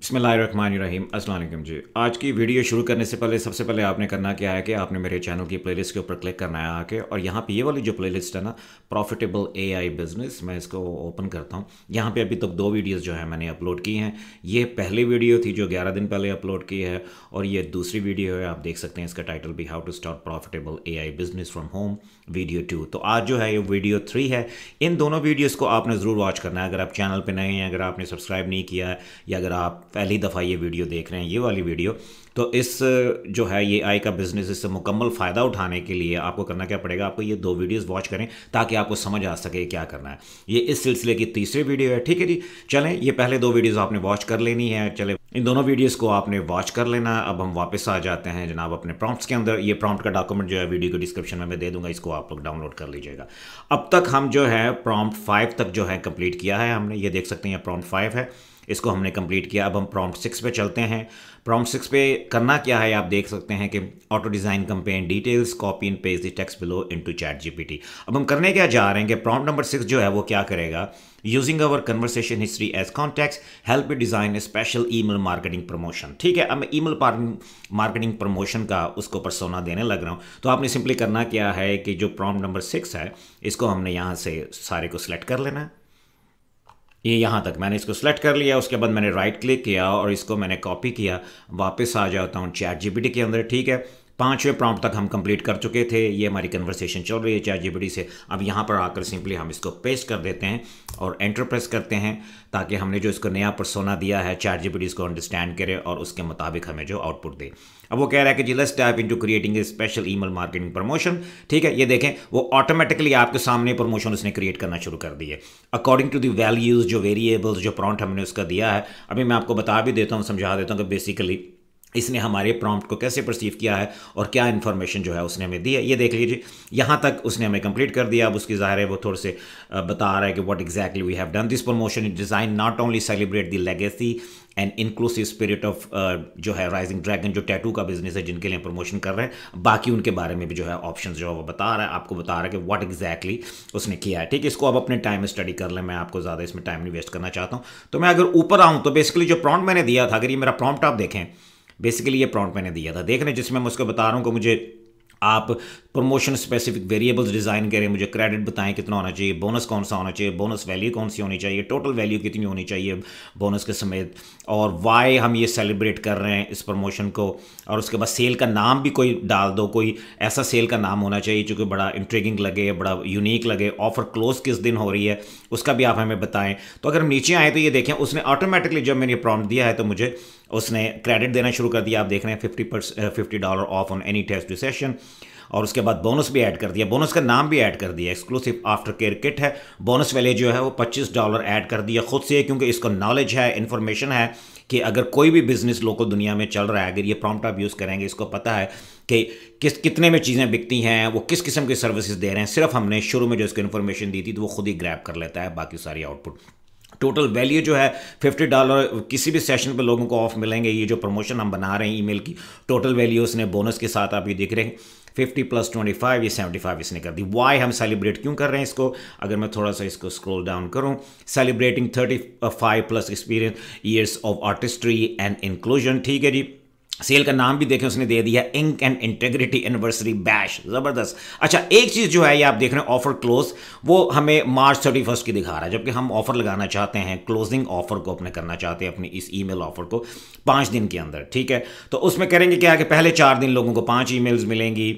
बसमीम अल्लाम जी आज की वीडियो शुरू करने से पहले सबसे पहले आपने करना क्या है कि आपने मेरे चैनल की प्लेलिस्ट के ऊपर क्लिक करना है आके और यहाँ पे ये वाली जो प्लेलिस्ट है ना प्रॉफिटेबल एआई बिज़नेस मैं इसको ओपन करता हूँ यहाँ पे अभी तक दो वीडियोस जो है मैंने अपलोड की हैं ये पहली वीडियो थी जो ग्यारह दिन पहले अपलोड की है और ये दूसरी वीडियो है आप देख सकते हैं इसका टाइटल भी how to start profitable a business from home video two तो आज जो है ये वीडियो थ्री है इन दोनों वीडियोज़ को आपने ज़रूर वॉच करना है अगर आप चैनल पर नए हैं अगर आपने सब्सक्राइब नहीं किया है या अगर आप पहली दफ़ा ये वीडियो देख रहे हैं ये वाली वीडियो तो इस जो है ये आई का बिज़नेस इससे मुकम्मल फ़ायदा उठाने के लिए आपको करना क्या पड़ेगा आपको ये दो वीडियोस वॉच करें ताकि आपको समझ आ सके क्या करना है ये इस सिलसिले की तीसरी वीडियो है ठीक है जी चलें ये पहले दो वीडियोज़ आपने वॉच कर लेनी है चले इन दोनों वीडियोज़ को आपने वॉच कर लेना अब हम वापस आ जाते हैं जनाब अपने प्रॉम्प्ट्स के अंदर ये प्रॉम्प्ट का डॉक्यूमेंट जो है वीडियो को डिस्क्रिप्शन में मैं दे दूंगा इसको आप लोग डाउनलोड कर लीजिएगा अब तक हम जो है प्रॉम्प्ट फाइव तक जो है कंप्लीट किया है हमने ये देख सकते हैं प्रॉम्प्ट फाइव है इसको हमने कंप्लीट किया अब हम प्रॉम्प्ट सिक्स पे चलते हैं प्रॉम्प्ट सिक्स पे करना क्या है आप देख सकते हैं कि auto design campaign details copy and paste the text below into chat GPT अब हम करने क्या जा रहे हैं कि प्रॉम्प्ट नंबर सिक्स जो है वो क्या करेगा using our conversation history as context help you design special mail marketing promotion ठीक है अब मैं मेल मार्केटिंग प्रमोशन का उसको परसोना देने लग रहा हूँ तो आपने सिंपली करना क्या है कि जो प्रॉम्प्ट नंबर सिक्स है इसको हमने यहाँ से सारे को सिलेक्ट कर लेना है ये यहाँ तक मैंने इसको सेलेक्ट कर लिया उसके बाद मैंने राइट क्लिक किया और इसको मैंने कॉपी किया वापस आ जाता हूँ चैट जीपीटी के अंदर ठीक है पाँचवें प्रॉम्प्ट तक हम कंप्लीट कर चुके थे ये हमारी कन्वर्सेशन चल रही है चैट जीबीडी से अब यहाँ पर आकर सिंपली हम इसको पेस्ट कर देते हैं और एंटर प्रेस करते हैं ताकि हमने जो इसको नया परसोना दिया है चैट जीबीडी इसको अंडरस्टैंड करे और उसके मुताबिक हमें जो आउटपुट दे अब वो कह रहा है कि जी let's type into creating a special email marketing promotion ठीक है ये देखें वो ऑटोमेटिकली आपके सामने प्रमोशन उसने क्रिएट करना शुरू कर दी है अकॉर्डिंग टू दी वैल्यूज़ जो वेरिएबल्स जो प्रॉन्ट हमने उसका दिया है अभी मैं आपको बता भी देता हूँ समझा देता हूँ कि बेसिकली इसने हमारे प्रॉम्प्ट को कैसे परसीव किया है और क्या इन्फॉर्मेशन जो है उसने हमें दी है ये देख लीजिए यहाँ तक उसने हमें कंप्लीट कर दिया अब उसकी ज़ाहिर है वो थोड़े से बता रहा है कि what exactly we have done this promotion is design not only celebrate the legacy and inclusive spirit of जो है राइजिंग ड्रैगन जो टैटू का बिजनेस है जिनके लिए प्रमोशन कर रहे हैं बाकी उनके बारे में भी जो है ऑप्शन जो है वो बता रहा है आपको बता रहा है कि व्हाट एग्जैक्टली exactly उसने किया है ठीक है इसको अब अपने टाइम स्टडी कर लें मैं आपको ज़्यादा इसमें टाइम नहीं वेस्ट करना चाहता हूँ तो मैं अगर ऊपर आऊँ तो बेसिकली जो प्रॉम्प्ट मैंने दिया था अगर ये मेरा प्रॉम्प्ट आप देखें बेसिकली ये प्रॉन्ट मैंने दिया था देख रहे जिसमें मैं उसको बता रहा हूँ कि मुझे आप प्रमोशन स्पेसिफिक वेरिएबल्स डिज़ाइन करें मुझे क्रेडिट बताएं कितना होना चाहिए बोनस कौन सा होना चाहिए बोनस वैल्यू कौन सी होनी चाहिए टोटल वैल्यू कितनी होनी चाहिए बोनस के समेत और वाई हम ये सेलिब्रेट कर रहे हैं इस प्रमोशन को और उसके बाद सेल का नाम भी कोई डाल दो कोई ऐसा सेल का नाम होना चाहिए जो कि बड़ा इंटरेगिंग लगे बड़ा यूनिक लगे ऑफर क्लोज किस दिन हो रही है उसका भी आप हमें बताएं तो अगर हम नीचे आए तो ये देखें उसने ऑटोमेटिकली जब मैंने प्रॉम्प्ट दिया है तो मुझे उसने क्रेडिट देना शुरू कर दिया आप देख रहे हैं fifty percent fifty dollar off on any test session और उसके बाद बोनस भी ऐड कर दिया बोनस का नाम भी ऐड कर दिया एक्सक्लूसिव आफ्टर केयर किट है बोनस वाले जो है वो पच्चीस डॉलर ऐड कर दिया खुद से क्योंकि इसको नॉलेज है इन्फॉर्मेशन है कि अगर कोई भी बिज़नेस लोकल दुनिया में चल रहा है अगर ये प्रॉम्प्ट आप यूज़ करेंगे इसको पता है कि किस कितने में चीज़ें बिकती हैं वो किस किस्म की सर्विसेज दे रहे हैं सिर्फ हमने शुरू में जो इसको इन्फॉर्मेशन दी थी तो वो खुद ही ग्रैप कर लेता है बाकी सारी आउटपुट टोटल वैल्यू जो है फिफ्टी डॉलर किसी भी सेशन पे लोगों को ऑफ मिलेंगे ये जो प्रमोशन हम बना रहे हैं ईमेल की टोटल वैल्यू उसने बोनस के साथ आप ये देख रहे हैं फिफ्टी प्लस ट्वेंटी फाइव ये सेवेंटी फाइव इसने कर दी वाई हम सेलिब्रेट क्यों कर रहे हैं इसको अगर मैं थोड़ा सा इसको स्क्रोल डाउन करूँ celebrating thirty five plus experience years of artistry and inclusion ठीक है जी सेल का नाम भी देखें उसने दे दिया ink and integrity anniversary bash ज़बरदस्त अच्छा एक चीज़ जो है ये आप देख रहे हैं ऑफर क्लोज वो हमें मार्च थर्टी फर्स्ट की दिखा रहा है जबकि हम ऑफर लगाना चाहते हैं क्लोजिंग ऑफर को अपने करना चाहते हैं अपनी इस ईमेल ऑफर को पाँच दिन के अंदर ठीक है तो उसमें करेंगे क्या कि पहले चार दिन लोगों को पाँच ई मिलेंगी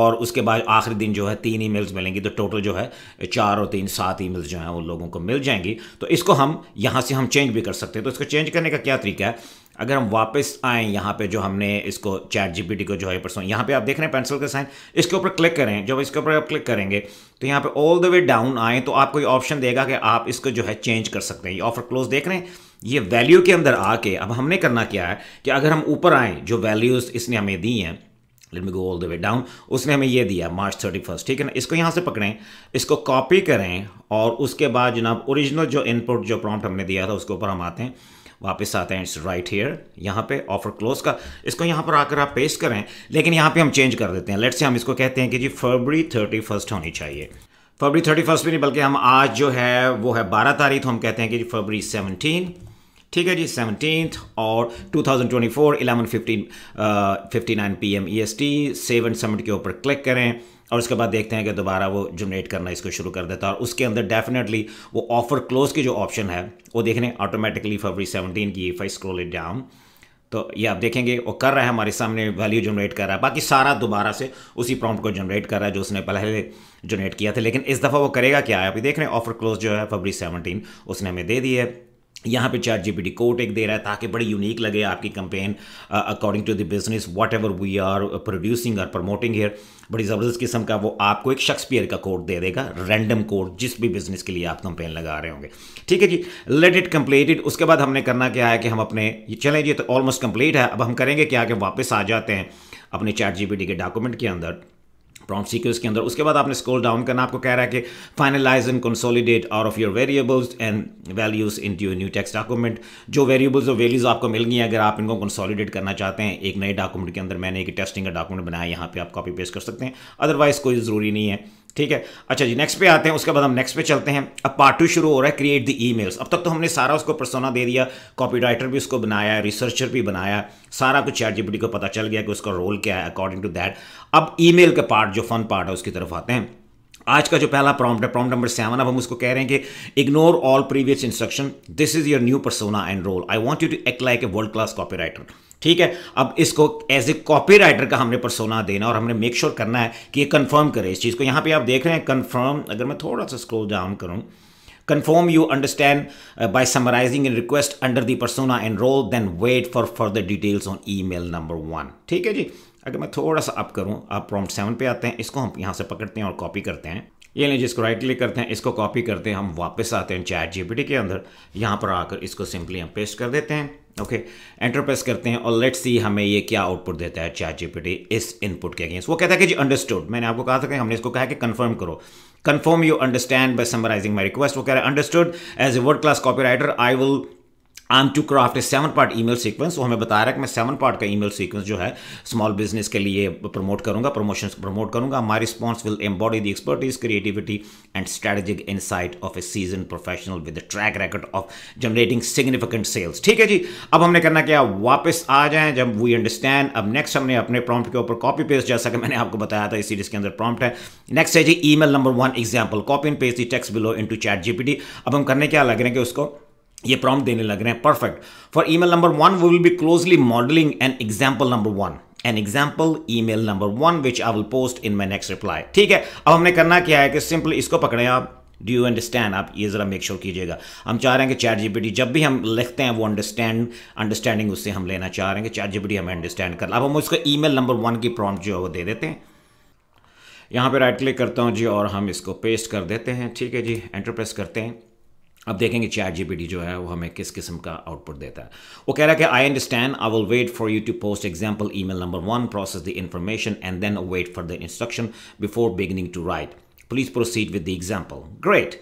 और उसके बाद आखिरी दिन जो है तीन ई मिलेंगी तो टोटल जो है चार और तीन सात ई जो हैं वो लोगों को मिल जाएंगी तो इसको हम यहाँ से हम चेंज भी कर सकते हैं तो इसको चेंज करने का क्या तरीका है अगर हम वापस आएँ यहाँ पे जो हमने इसको चैट जीपीटी को जो है परसों यहाँ पे आप देख रहे हैं पेंसिल का साइन इसके ऊपर क्लिक करें जब इसके ऊपर आप क्लिक करेंगे तो यहाँ पे ऑल द वे डाउन आए तो आपको ये ऑप्शन देगा कि आप इसको जो है चेंज कर सकते हैं ये ऑफर क्लोज देख रहे हैं ये वैल्यू के अंदर आके अब हमने करना क्या है कि अगर हम ऊपर आएँ जो वैल्यूज़ इसने हमें दी हैं let me go all the way down उसने हमें ये दिया मार्च थर्टी फर्स्ट ठीक है ना इसको यहाँ से पकड़ें इसको कॉपी करें और उसके बाद जनाब ओरिजिनल जो इनपुट जो प्रॉम्प्ट हमने दिया था उसके ऊपर हम आते हैं वापस आते हैं इट्स राइट हेयर यहाँ पे ऑफर क्लोज का इसको यहाँ पर आकर आप पेस्ट करें लेकिन यहाँ पे हम चेंज कर देते हैं लेट से हम इसको कहते हैं कि जी फरवरी थर्टी फर्स्ट होनी चाहिए फरवरी थर्टी फर्स्ट भी नहीं बल्कि हम आज जो है वो है बारह तारीख हम कहते हैं कि जी फरवरी सेवनटीन ठीक है जी सेवनटीन और 2024 nine P M E S T seven submit के ऊपर क्लिक करें और उसके बाद देखते हैं कि दोबारा वो जनरेट करना इसको शुरू कर देता है और उसके अंदर डेफिनेटली वो ऑफर क्लोज की जो ऑप्शन है वो देख रहे हैं ऑटोमेटिकली फरवरी सेवनटीन की फाइव स्क्रोल इट डाउन तो ये आप देखेंगे वो कर रहा है हमारे सामने वैल्यू जनरेट कर रहा है बाकी सारा दोबारा से उसी प्रॉम्प्ट को जनरेट कर रहा है जो उसने पहले जनरेट किया था लेकिन इस दफ़ा वो करेगा क्या है अभी देख रहे हैं ऑफर क्लोज जो है फरवरी सेवनटीन उसने हमें दे दी है यहाँ पे चैट पी कोड एक दे रहा है ताकि बड़ी यूनिक लगे आपकी campaign according to the business whatever we are producing और प्रमोटिंग हेयर बड़ी ज़बरदस्त किस्म का वो आपको एक शक्सपियर का कोड दे देगा रैंडम कोड जिस भी बिजनेस के लिए आप कंपेन लगा रहे होंगे ठीक है जी लेट इट कम्प्लीटेड उसके बाद हमने करना क्या है कि हम अपने ये चलें जी तो ऑलमोस्ट कंप्लीट है अब हम करेंगे क्या कि वापस आ जाते हैं अपने चैट जी के डॉक्यूमेंट के अंदर प्रॉम्प्ट सीक्वेंस के अंदर उसके बाद आपने स्क्रॉल डाउन करना आपको कह रहा है कि finalize and consolidate all of your variables and values into new text document जो वेरिएबल्स और वैल्यूज आपको मिल गई अगर आप इनको कंसोलिडेट करना चाहते हैं एक नए डॉक्यूमेंट के अंदर मैंने एक टेस्टिंग का डॉक्यूमेंट बनाया यहाँ पर आप कॉपी पेस्ट कर सकते हैं अदरवाइज कोई ज़रूरी नहीं है ठीक है अच्छा जी नेक्स्ट पे आते हैं उसके बाद हम नेक्स्ट पे चलते हैं अब पार्ट टू शुरू हो रहा है क्रिएट द ईमेल्स अब तक तो हमने सारा उसको परसोना दे दिया कॉपी राइटर भी उसको बनाया रिसर्चर भी बनाया सारा कुछ चैट जीपीटी को पता चल गया कि उसका रोल क्या है अकॉर्डिंग टू दैट अब ईमेल का पार्ट जो फन पार्ट है उसकी तरफ आते हैं आज का जो पहला प्रॉम्प्ट है प्रॉम्प्ट नंबर सेवन अब हम उसको कह रहे हैं कि ignore all previous instruction this is your new persona and role I want you to act like a world class copywriter ठीक है अब इसको एज ए कॉपी राइटर का हमने परसोना देना और हमने मेक श्योर sure करना है कि ये कंफर्म करे इस चीज़ को यहाँ पे आप देख रहे हैं कन्फर्म अगर मैं थोड़ा सा स्क्रोल डाउन करूँ confirm you understand uh, by summarizing request request under the persona and role then wait for further details on email number 1 ठीक है जी अगर मैं थोड़ा सा अप करूँ आप प्रॉम्प्ट सेवन पे आते हैं इसको हम यहाँ से पकड़ते हैं और कॉपी करते हैं ये नहीं जिसको राइट क्लिक करते हैं इसको कॉपी करते हैं हम वापस आते हैं चैट जीपीटी के अंदर यहाँ पर आकर इसको सिंपली हम पेस्ट कर देते हैं ओके एंटर प्रेस करते हैं और लेट्स सी हमें ये क्या आउटपुट देता है चैट जीपीटी इस इनपुट के अगेंस्ट वो कहता है कि जी अंडरस्टूड मैंने आपको कहा था कि हमने इसको कहा कि कन्फर्म करो confirm you understand confirm my request वो कह रहे हैं understood as a world class copywriter I will aim to craft a seven part email sequence वो हमें बता रहा है कि मैं सेवन पार्ट का ईमेल सीक्वेंस जो है स्मॉल बिजनेस के लिए प्रमोट करूंगा प्रमोशन प्रमोट करूंगा my response will embody the expertise creativity and strategic insight of a seasoned professional with track record of generating significant sales ठीक है जी अब हमने करना क्या वापस आ जाए जब वी अंडरस्टैंड अब नेक्स्ट हमने अपने प्रॉम्प्ट के ऊपर कॉपी पेस्ट जैसा कि मैंने आपको बताया था इस सीरीज के अंदर प्रॉम्प्ट है नेक्स्ट है जी email number one example copy and paste the text below into chat GPT अब हम करने क्या लग रहे हैं कि उसको ये प्रॉम्प्ट देने लग रहे हैं perfect for email number one we will be closely modelling an example number one an example email number one which I will post in my next reply ठीक है अब हमने करना क्या है कि सिंपल इसको पकड़े आप डू यू अंडरस्टैंड आप ये ज़रा मेक श्योर कीजिएगा हम चाह रहे हैं कि चैट जीपीटी जब भी हम लिखते हैं वो अंडरस्टैंड अंडरस्टैंडिंग उससे हम लेना चाह रहे हैं कि चैट जीपीटी हमें अंडरस्टैंड कर अब हम उसको मेल नंबर वन की प्रॉम्प्ट जो है वो दे देते हैं यहाँ पे राइट क्लिक करता हूँ जी और हम इसको पेस्ट कर देते हैं ठीक है जी एंटर प्रेस करते हैं अब देखेंगे चैट जीपीटी जो है वो हमें किस किस्म का आउटपुट देता है वो कह रहा है कि I understand I will wait for you to post example email number one process the information and then wait for the instruction before beginning to write please proceed with the example great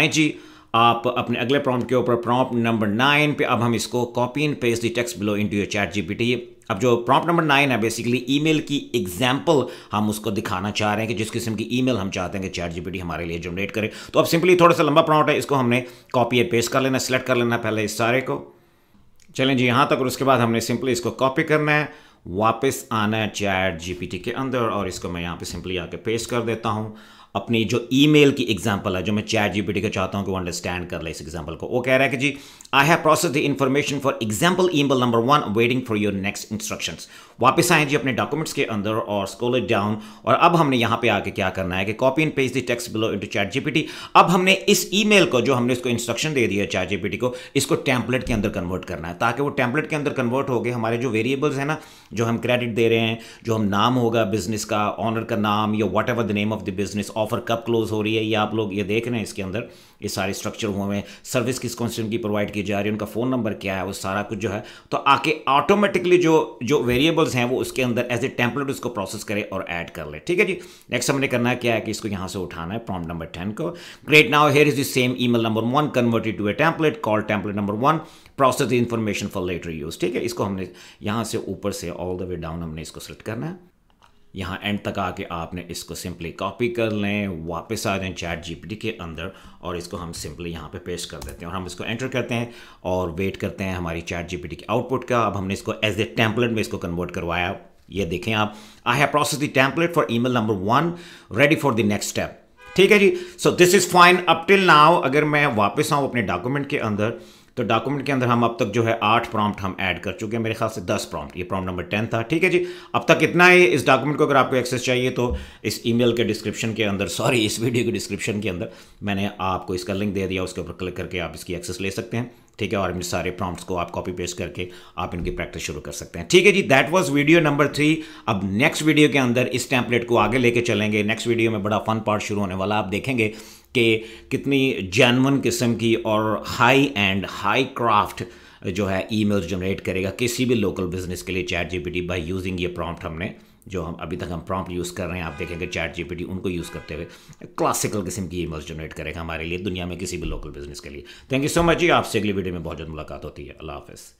I जी आप अपने अगले prompt के ऊपर prompt number nine पे अब हम इसको copy and paste the text below into your chat GPT अब जो प्रॉम्प्ट नंबर नाइन है बेसिकली ईमेल की एग्जाम्पल हम उसको दिखाना चाह रहे हैं कि जिस किस्म की ईमेल हम चाहते हैं कि चैट जीपीटी हमारे लिए जनरेट करे तो अब सिंपली थोड़ा सा लंबा प्रॉम्प्ट है इसको हमने कॉपी एंड पेस्ट कर लेना सेलेक्ट कर लेना पहले इस सारे को चलें जी यहाँ तक और उसके बाद हमने सिंपली इसको कॉपी करना है वापस आना है चैट जीपीटी के अंदर और इसको मैं यहाँ पर सिंपली आके पेस्ट कर देता हूँ अपनी जो ईमेल की एग्जांपल है जो मैं चैट जीपीटी का चाहता हूँ कि वो अंडरस्टैंड कर ले इस एग्जांपल को वो कह रहा है कि जी I have process the information for example email number one waiting for your next instructions वापस आए जी अपने डॉक्यूमेंट्स के अंदर और स्कोल इट डाउन और अब हमने यहाँ पे आके क्या करना है कि copy and paste the text below into chat GPT अब हमने इस ईमेल को जो हमने इसको इंस्ट्रक्शन दे दिया चैट जीपीटी को इसको टैंपलेट के अंदर कन्वर्ट करना है ताकि वो टैंपलेट के अंदर कन्वर्ट हो गए हमारे जो वेरिएबल्स हैं ना जो हम क्रेडिट दे रहे हैं जो हम नाम होगा बिजनेस का ऑनर का नाम या whatever the name of the business offer कब क्लोज हो रही है ये आप लोग ये देख रहे हैं इसके अंदर ये सारे स्ट्रक्चर हुए हैं सर्विस किस कौन से उनकी प्रोवाइड की जा रही है उनका फ़ोन नंबर क्या है वो सारा कुछ जो है तो आके ऑटोमेटिकली जो जो वेरिएबल्स हैं वो उसके अंदर एज ए टेम्पलेट उसको प्रोसेस करे और ऐड कर ले ठीक है जी नेक्स्ट हमने करना क्या है कि इसको यहाँ से उठाना है प्रॉम्प्ट नंबर टेन को great now here is the same mail number one converted to a template call template number one process the information for later use ठीक है इसको हमने यहाँ से ऊपर से ऑल द वे डाउन हमने इसको सेलेक्ट करना है यहाँ एंड तक आके आपने इसको सिंपली कॉपी कर लें वापस आ जाएँ चैट जीपीटी के अंदर और इसको हम सिंपली यहाँ पे पेश कर देते हैं और हम इसको एंटर करते हैं और वेट करते हैं हमारी चैट जीपीटी के आउटपुट का अब हमने इसको एज ए टेम्पलेट में इसको कन्वर्ट करवाया ये देखें आप I have process the template for e number one ready for the next step ठीक है जी so this is fine up till now अगर मैं वापस आऊँ अपने डॉक्यूमेंट के अंदर तो डॉक्यूमेंट के अंदर हम अब तक जो है आठ प्रॉम्प्ट हम ऐड कर चुके हैं मेरे ख्याल से दस प्रॉम्प्ट ये प्रॉम्प्ट नंबर टेन था ठीक है जी अब तक इतना ही इस डॉक्यूमेंट को अगर आपको एक्सेस चाहिए तो इस ईमेल के डिस्क्रिप्शन के अंदर सॉरी इस वीडियो के डिस्क्रिप्शन के अंदर मैंने आपको इसका लिंक दे दिया उसके ऊपर क्लिक करके आप इसकी एक्सेस ले सकते हैं ठीक है और इन सारे प्रॉम्प्ट्स को आप कॉपी पेस्ट करके आप इनकी प्रैक्टिस शुरू कर सकते हैं ठीक है जी that was video number three अब नेक्स्ट वीडियो के अंदर इस टैंपलेट को आगे लेके चलेंगे नेक्स्ट वीडियो में बड़ा फन पार्ट शुरू होने वाला आप देखेंगे के कितनी जैनवन किस्म की और हाई एंड हाई क्राफ्ट जो है ईमेल्स जनरेट करेगा किसी भी लोकल बिजनेस के लिए चैट जीपीटी बाय यूजिंग ये प्रॉम्प्ट हमने जो हम अभी तक हम प्रॉम्प्ट यूज़ कर रहे हैं आप देखेंगे चैट जीपीटी उनको यूज़ करते हुए क्लासिकल किस्म की ईमेल्स जनरेट करेगा हमारे लिए दुनिया में किसी भी लोकल बिजनेस के लिए थैंक यू सो मच जी आपसे अगली वीडियो में बहुत ज्यादा मुलाकात होती है अल्लाह हाफ़